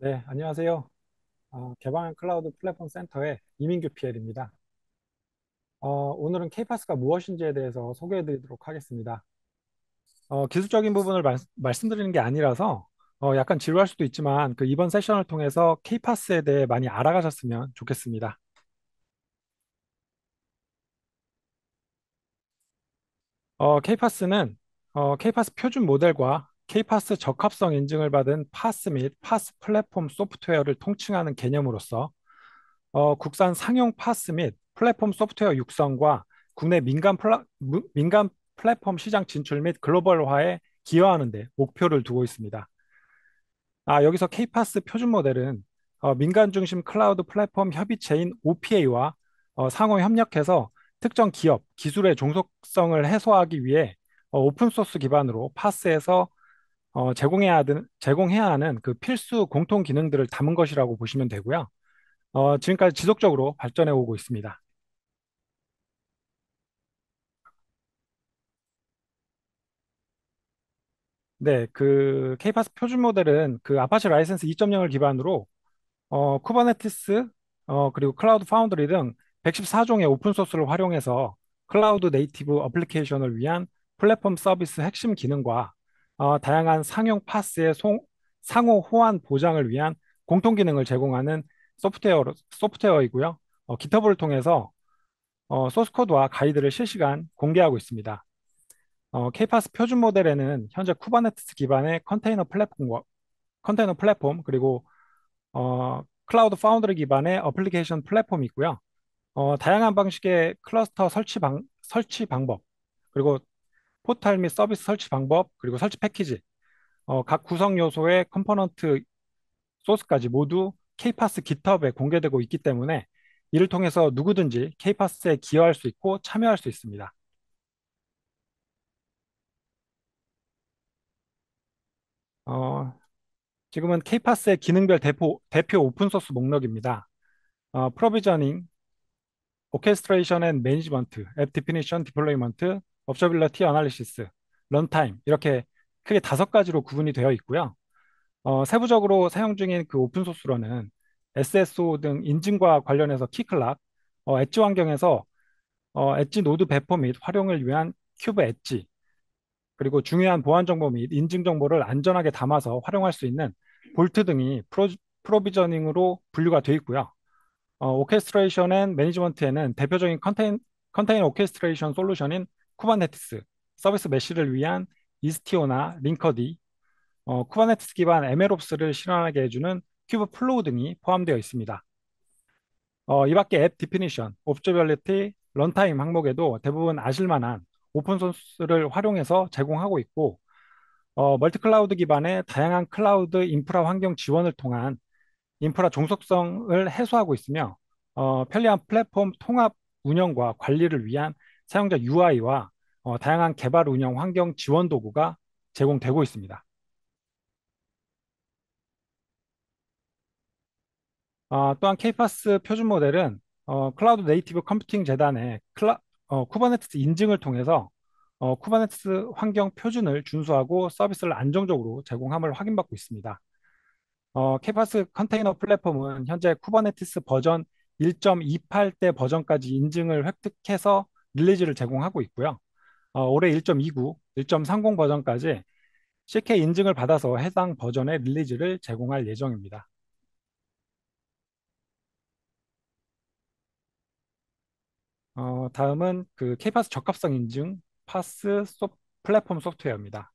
네, 안녕하세요. 어, 개방형 클라우드 플랫폼 센터의 이민규 PL입니다. 어, 오늘은 K-PAS가 무엇인지에 대해서 소개해 드리도록 하겠습니다. 어, 기술적인 부분을 말, 말씀드리는 게 아니라서 어, 약간 지루할 수도 있지만 그 이번 세션을 통해서 K-PAS에 대해 많이 알아가셨으면 좋겠습니다. 어, K-PAS는 어, K-PAS 표준 모델과 K-파스 적합성 인증을 받은 파스 및 파스 플랫폼 소프트웨어를 통칭하는 개념으로서 어, 국산 상용 파스 및 플랫폼 소프트웨어 육성과 국내 민간, 플라, 민간 플랫폼 시장 진출 및 글로벌화에 기여하는 데 목표를 두고 있습니다. 아, 여기서 K-파스 표준 모델은 어, 민간 중심 클라우드 플랫폼 협의체인 OPA와 어, 상호 협력해서 특정 기업, 기술의 종속성을 해소하기 위해 어, 오픈소스 기반으로 파스에서 어, 제공해야 하는, 제공해야 하는 그 필수 공통 기능들을 담은 것이라고 보시면 되고요. 어, 지금까지 지속적으로 발전해 오고 있습니다. 네, 그 케이파스 표준 모델은 그아파 c 라이센스 2.0을 기반으로 어, 쿠버네티스 어, 그리고 클라우드 파운드리 등 114종의 오픈 소스를 활용해서 클라우드 네이티브 어플리케이션을 위한 플랫폼 서비스 핵심 기능과 어, 다양한 상용 파스의 송- 상호 호환 보장을 위한 공통 기능을 제공하는 소프트웨어, 소프트웨어이고요. 어, GitHub를 통해서 어, 소스 코드와 가이드를 실시간 공개하고 있습니다. 어, 케이파스 표준 모델에는 현재 쿠버네트스 기반의 컨테이너 플랫폼과 컨테이너 플랫폼 그리고 어, 클라우드 파운드리 기반의 어플리케이션 플랫폼이 있고요. 어, 다양한 방식의 클러스터 설치 방, 설치 방법 그리고 포탈 및 서비스 설치 방법, 그리고 설치 패키지, 어, 각 구성 요소의 컴포넌트 소스까지 모두 k p a s s GitHub에 공개되고 있기 때문에 이를 통해서 누구든지 k p a s s 에 기여할 수 있고 참여할 수 있습니다. 어, 지금은 k p a s s 의 기능별 대포, 대표 오픈소스 목록입니다. 어, 프로비저닝, 오케스트레이션 앤 매니지먼트, 앱 디피니션 디플로이먼트, 업저빌러티 어널리시스, 런타임 이렇게 크게 다섯 가지로 구분이 되어 있고요. 어, 세부적으로 사용 중인 그 오픈 소스로는 SSO 등 인증과 관련해서 키클락, 어, 엣지 환경에서 어, 엣지 노드 배포 및 활용을 위한 큐브 엣지, 그리고 중요한 보안 정보 및 인증 정보를 안전하게 담아서 활용할 수 있는 볼트 등이 프로, 프로비저닝으로 분류가 되어 있고요. 어, 오케스트레이션 앤 매니지먼트에는 대표적인 컨테인, 컨테이 오케스트레이션 솔루션인 쿠버네티스, 서비스 메쉬를 위한 이스티오나 링커디, 어, 쿠버네티스 기반 MLOps를 실현하게 해주는 큐브 플로우 등이 포함되어 있습니다. 어, 이 밖에 앱 디피니션, 옵저별리티, 런타임 항목에도 대부분 아실만한 오픈소스를 활용해서 제공하고 있고 어, 멀티클라우드 기반의 다양한 클라우드 인프라 환경 지원을 통한 인프라 종속성을 해소하고 있으며 어, 편리한 플랫폼 통합 운영과 관리를 위한 사용자 UI와 어, 다양한 개발 운영 환경 지원 도구가 제공되고 있습니다. 어, 또한 k p a 파 s 표준 모델은 어, 클라우드 네이티브 컴퓨팅 재단의 클라, 어, 쿠버네티스 인증을 통해서 어, 쿠버네티스 환경 표준을 준수하고 서비스를 안정적으로 제공함을 확인받고 있습니다. 어, p a 파 s 컨테이너 플랫폼은 현재 쿠버네티스 버전 1.28대 버전까지 인증을 획득해서 릴리즈를 제공하고 있고요. 어, 올해 1.29, 1.30 버전까지 CK 인증을 받아서 해당 버전의 릴리즈를 제공할 예정입니다. 어, 다음은 그 k p a s 적합성 인증 파스 소, 플랫폼 소프트웨어입니다.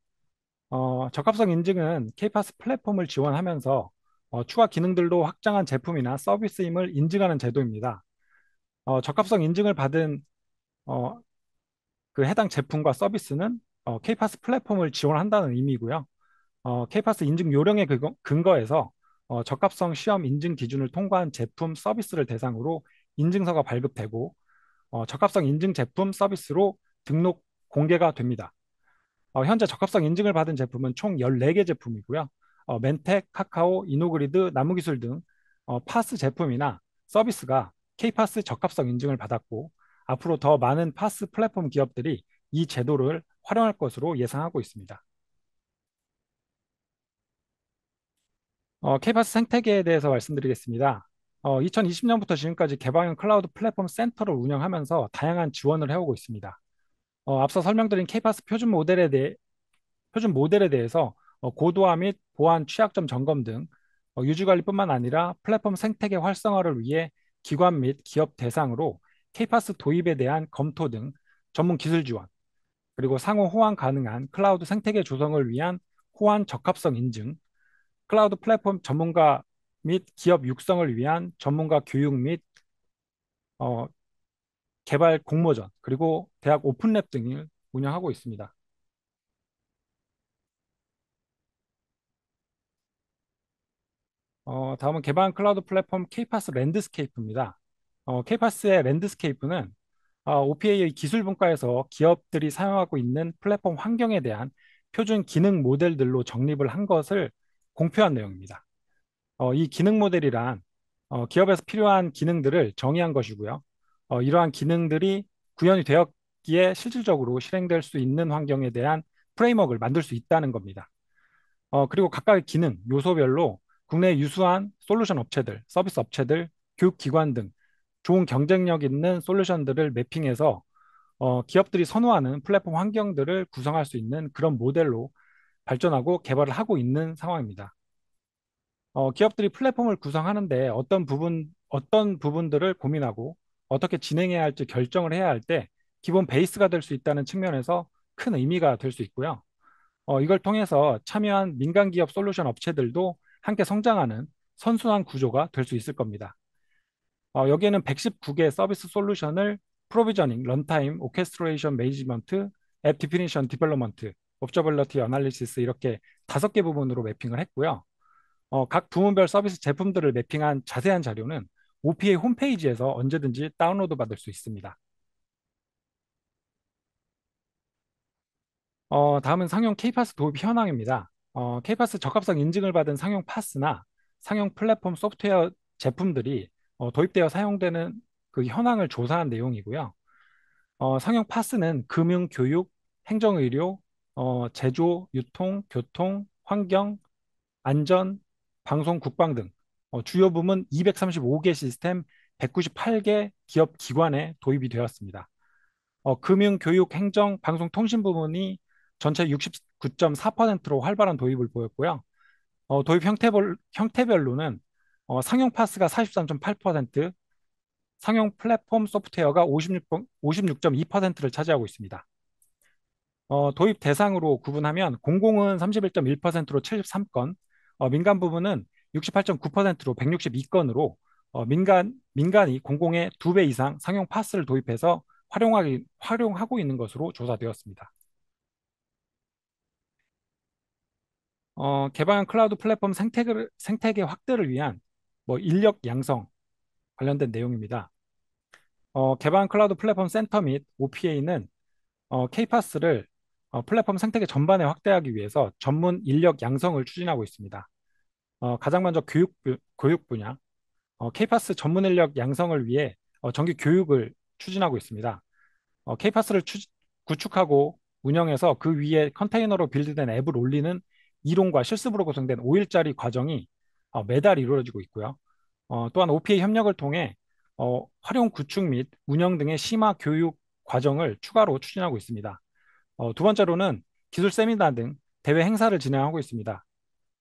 어, 적합성 인증은 KPaaS 플랫폼을 지원하면서 어, 추가 기능들로 확장한 제품이나 서비스임을 인증하는 제도입니다. 어, 적합성 인증을 받은 어, 그 해당 제품과 서비스는 어, KPaaS 플랫폼을 지원한다는 의미고요. 어, KPaaS 인증 요령에 근거- 근거해서 어, 적합성 시험 인증 기준을 통과한 제품 서비스를 대상으로 인증서가 발급되고 어, 적합성 인증 제품 서비스로 등록 공개가 됩니다. 어, 현재 적합성 인증을 받은 제품은 총 14개 제품이고요. 어, 멘텍, 카카오, 이노그리드, 나무기술 등 어, 파스 제품이나 서비스가 K파스 적합성 인증을 받았고 앞으로 더 많은 파스 플랫폼 기업들이 이 제도를 활용할 것으로 예상하고 있습니다. 어, K파스 생태계에 대해서 말씀드리겠습니다. 어, 2020년부터 지금까지 개방형 클라우드 플랫폼 센터를 운영하면서 다양한 지원을 해오고 있습니다. 어, 앞서 설명드린 K파스 표준 모델에 대해 표준 모델에 대해서 어, 고도화 및 보안 취약점 점검 등 어, 유지 관리뿐만 아니라 플랫폼 생태계 활성화를 위해 기관 및 기업 대상으로 케이파스 도입에 대한 검토 등 전문 기술 지원, 그리고 상호 호환 가능한 클라우드 생태계 조성을 위한 호환 적합성 인증, 클라우드 플랫폼 전문가 및 기업 육성을 위한 전문가 교육 및 어, 개발 공모전, 그리고 대학 오픈랩 등을 운영하고 있습니다. 어, 다음은 개방 클라우드 플랫폼 케이파스 랜드스케이프입니다. k 어, p a 파스의 랜드스케이프는 OPA의 어, 기술 분과에서 기업들이 사용하고 있는 플랫폼 환경에 대한 표준 기능 모델들로 정립을 한 것을 공표한 내용입니다. 어, 이 기능 모델이란 기업에서 필요한 기능들을 정의한 것이고요. 이러한 기능들이 구현이 되었기에 실질적으로 실행될 수 있는 환경에 대한 프레임워크를 만들 수 있다는 겁니다. 그리고 각각의 기능, 요소별로 국내 유수한 솔루션 업체들, 서비스 업체들, 교육기관 등 좋은 경쟁력 있는 솔루션들을 매핑해서 어, 기업들이 선호하는 플랫폼 환경들을 구성할 수 있는 그런 모델로 발전하고 개발을 하고 있는 상황입니다. 어, 기업들이 플랫폼을 구성하는데 어떤 부분, 어떤 부분들을 고민하고 어떻게 진행해야 할지 결정을 해야 할 때 기본 베이스가 될 수 있다는 측면에서 큰 의미가 될 수 있고요. 어, 이걸 통해서 참여한 민간 기업 솔루션 업체들도 함께 성장하는 선순환 구조가 될 수 있을 겁니다. 어, 여기에는 119개 의 서비스 솔루션을 프로비저닝, 런타임, 오케스트레이션, 매니지먼트, 앱 디피니션, 디벨로먼트, 옵저빌러티 어널리시스 이렇게 다섯 개 부분으로 매핑을 했고요. 어, 각 부문별 서비스 제품들을 매핑한 자세한 자료는 OPA 홈페이지에서 언제든지 다운로드 받을 수 있습니다. 어, 다음은 상용 k p a s s 도입 현황입니다. 어, k s s 적합성 인증을 받은 상용 파스나 상용 플랫폼 소프트웨어 제품들이 어, 도입되어 사용되는 그 현황을 조사한 내용이고요. 어, 상용 파스는 금융, 교육, 행정, 의료, 어, 제조, 유통, 교통, 환경, 안전, 방송, 국방 등 어, 주요 부문 235개 시스템 198개 기업 기관에 도입이 되었습니다. 어, 금융, 교육, 행정, 방송, 통신 부문이 전체 69.4%로 활발한 도입을 보였고요. 어, 도입 형태별, 형태별로는 어, 상용 파스가 43.8%, 상용 플랫폼 소프트웨어가 56, 2를 차지하고 있습니다. 어, 도입 대상으로 구분하면 공공은 31.1%로 73건, 어, 민간 부분은 68.9%로 162건으로 어, 민간 민간이 공공의 2배 이상 상용 파스를 도입해서 활용하기, 활용하고 있는 것으로 조사되었습니다. 어, 개방형 클라우드 플랫폼 생태 생태계 확대를 위한 뭐 인력 양성 관련된 내용입니다. 어, 개방 클라우드 플랫폼 센터 및 OPA는 어, K-PAS를 어, 플랫폼 생태계 전반에 확대하기 위해서 전문 인력 양성을 추진하고 있습니다. 어, 가장 먼저 교육, 교육 분야, 어, K-PAS 전문 인력 양성을 위해 어, 정규 교육을 추진하고 있습니다. 어, K-PAS를 구축하고 운영해서 그 위에 컨테이너로 빌드된 앱을 올리는 이론과 실습으로 구성된 5일짜리 과정이 어, 매달 이루어지고 있고요. 어, 또한 OPA 협력을 통해 어, 활용 구축 및 운영 등의 심화 교육 과정을 추가로 추진하고 있습니다. 어, 두 번째로는 기술 세미나 등대회 행사를 진행하고 있습니다.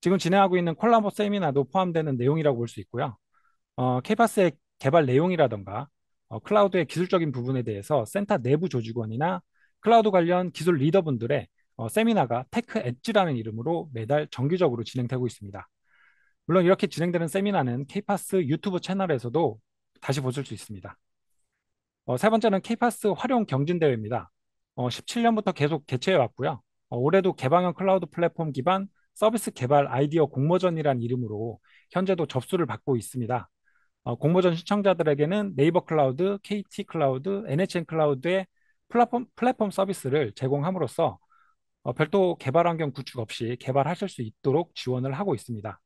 지금 진행하고 있는 콜라보 세미나도 포함되는 내용이라고 볼 수 있고요. 어, 케이파스의 개발 내용이라던가 어, 클라우드의 기술적인 부분에 대해서 센터 내부 조직원이나 클라우드 관련 기술 리더분들의 어, 세미나가 테크 엣지라는 이름으로 매달 정기적으로 진행되고 있습니다. 물론 이렇게 진행되는 세미나는 케이파스 유튜브 채널에서도 다시 보실 수 있습니다. 어, 세 번째는 케이파스 활용 경진대회입니다. 어, 17년부터 계속 개최해 왔고요. 어, 올해도 개방형 클라우드 플랫폼 기반 서비스 개발 아이디어 공모전이란 이름으로 현재도 접수를 받고 있습니다. 어, 공모전 시청자들에게는 네이버 클라우드, KT 클라우드, NHN 클라우드의 플랫폼, 플랫폼 서비스를 제공함으로써 어, 별도 개발 환경 구축 없이 개발하실 수 있도록 지원을 하고 있습니다.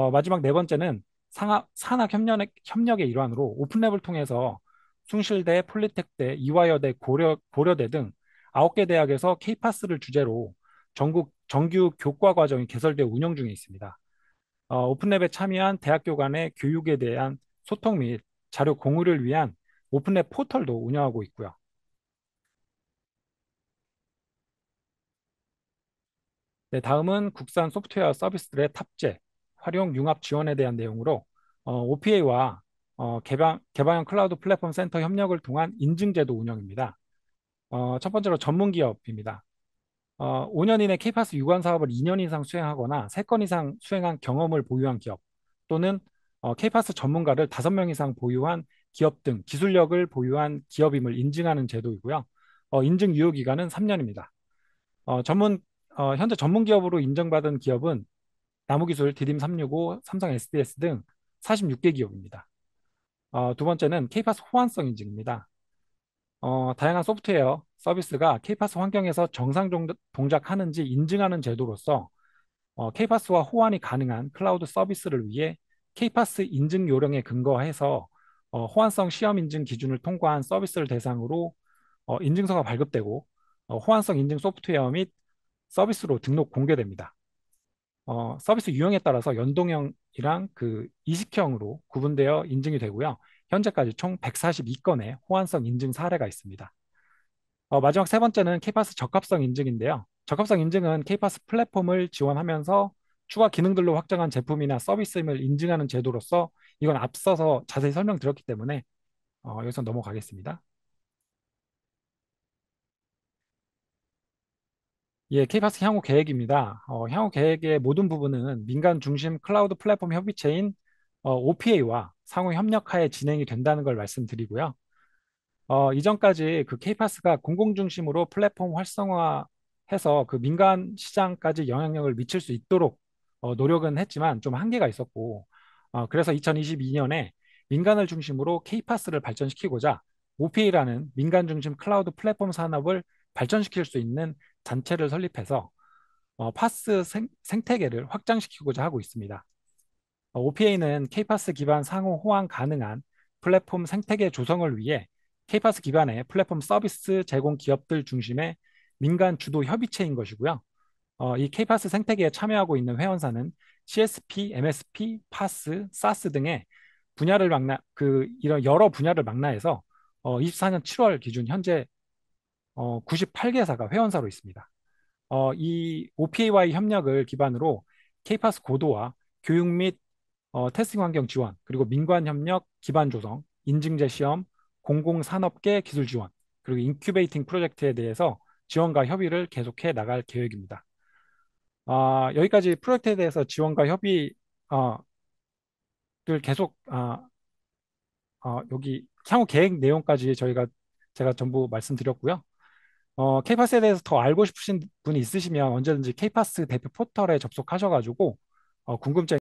어, 마지막 네 번째는 상하, 산학 협력, 협력의 일환으로 오픈랩을 통해서 숭실대, 폴리텍대, 이화여대, 고려, 고려대 등 아홉 개 대학에서 케이파스를 주제로 전국 정규 교과 과정이 개설되어 운영 중에 있습니다. 어, 오픈랩에 참여한 대학교 간의 교육에 대한 소통 및 자료 공유를 위한 오픈랩 포털도 운영하고 있고요. 네, 다음은 국산 소프트웨어 서비스들의 탑재, 활용 융합 지원에 대한 내용으로 어, OPA와 어, 개방, 개방형 클라우드 플랫폼 센터 협력을 통한 인증제도 운영입니다. 어, 첫 번째로 전문기업입니다. 어, 5년 이내 k p a 파 s 유관 사업을 2년 이상 수행하거나 3건 이상 수행한 경험을 보유한 기업 또는 어, p a 파 s 전문가를 5명 이상 보유한 기업 등 기술력을 보유한 기업임을 인증하는 제도이고요. 어, 인증 유효 기간은 3년입니다. 어, 전문, 어, 현재 전문 기업으로 인정받은 기업은 나무기술, 디딤365, 삼성 SDS 등 46개 기업입니다. 어, 두 번째는 케이파스 호환성 인증입니다. 어, 다양한 소프트웨어 서비스가 케이파스 환경에서 정상 동작하는지 인증하는 제도로서 어, 케이파스와 호환이 가능한 클라우드 서비스를 위해 케이파스 인증 요령에 근거해서 어, 호환성 시험 인증 기준을 통과한 서비스를 대상으로 어, 인증서가 발급되고 어, 호환성 인증 소프트웨어 및 서비스로 등록 공개됩니다. 어, 서비스 유형에 따라서 연동형이랑 그 이식형으로 구분되어 인증이 되고요. 현재까지 총 142건의 호환성 인증 사례가 있습니다. 어, 마지막 세 번째는 케이파스 적합성 인증인데요. 적합성 인증은 케이파스 플랫폼을 지원하면서 추가 기능들로 확장한 제품이나 서비스임을 인증하는 제도로서 이건 앞서서 자세히 설명드렸기 때문에 어, 여기서 넘어가겠습니다. 예, 케이팝스 향후 계획입니다. 어, 향후 계획의 모든 부분은 민간 중심 클라우드 플랫폼 협의체인 어, OPA와 상호 협력하에 진행이 된다는 걸 말씀드리고요. 어, 이전까지 그 케이팝스가 공공 중심으로 플랫폼 활성화해서 그 민간 시장까지 영향력을 미칠 수 있도록 어, 노력은 했지만 좀 한계가 있었고, 어, 그래서 2022년에 민간을 중심으로 케이팝스를 발전시키고자 OPA라는 민간 중심 클라우드 플랫폼 산업을 발전시킬 수 있는 단체를 설립해서 어, 파스 생, 생태계를 확장시키고자 하고 있습니다. OPA는 어, K파스 기반 상호 호환 가능한 플랫폼 생태계 조성을 위해 K파스 기반의 플랫폼 서비스 제공 기업들 중심의 민간 주도 협의체인 것이고요. 어, 이 K파스 생태계에 참여하고 있는 회원사는 CSP, MSP, 파스, SaaS 등의 분야를 망라 그 이런 여러 분야를 망라해서 어, 24년 7월 기준 현재 어, 98개사가 회원사로 있습니다. 어, 이 OPAY 협력을 기반으로 케이파스 고도와 교육 및 어, 테스팅 환경 지원, 그리고 민관 협력 기반 조성, 인증제 시험, 공공산업계 기술 지원, 그리고 인큐베이팅 프로젝트에 대해서 지원과 협의를 계속해 나갈 계획입니다. 아, 여기까지 프로젝트에 대해서 지원과 협의를 어, 계속 아, 어, 여기 향후 계획 내용까지 저희가 제가 전부 말씀드렸고요. 어, 케이파스에 대해서 더 알고 싶으신 분이 있으시면 언제든지 케이파스 대표 포털에 접속하셔가지고 어, 궁금증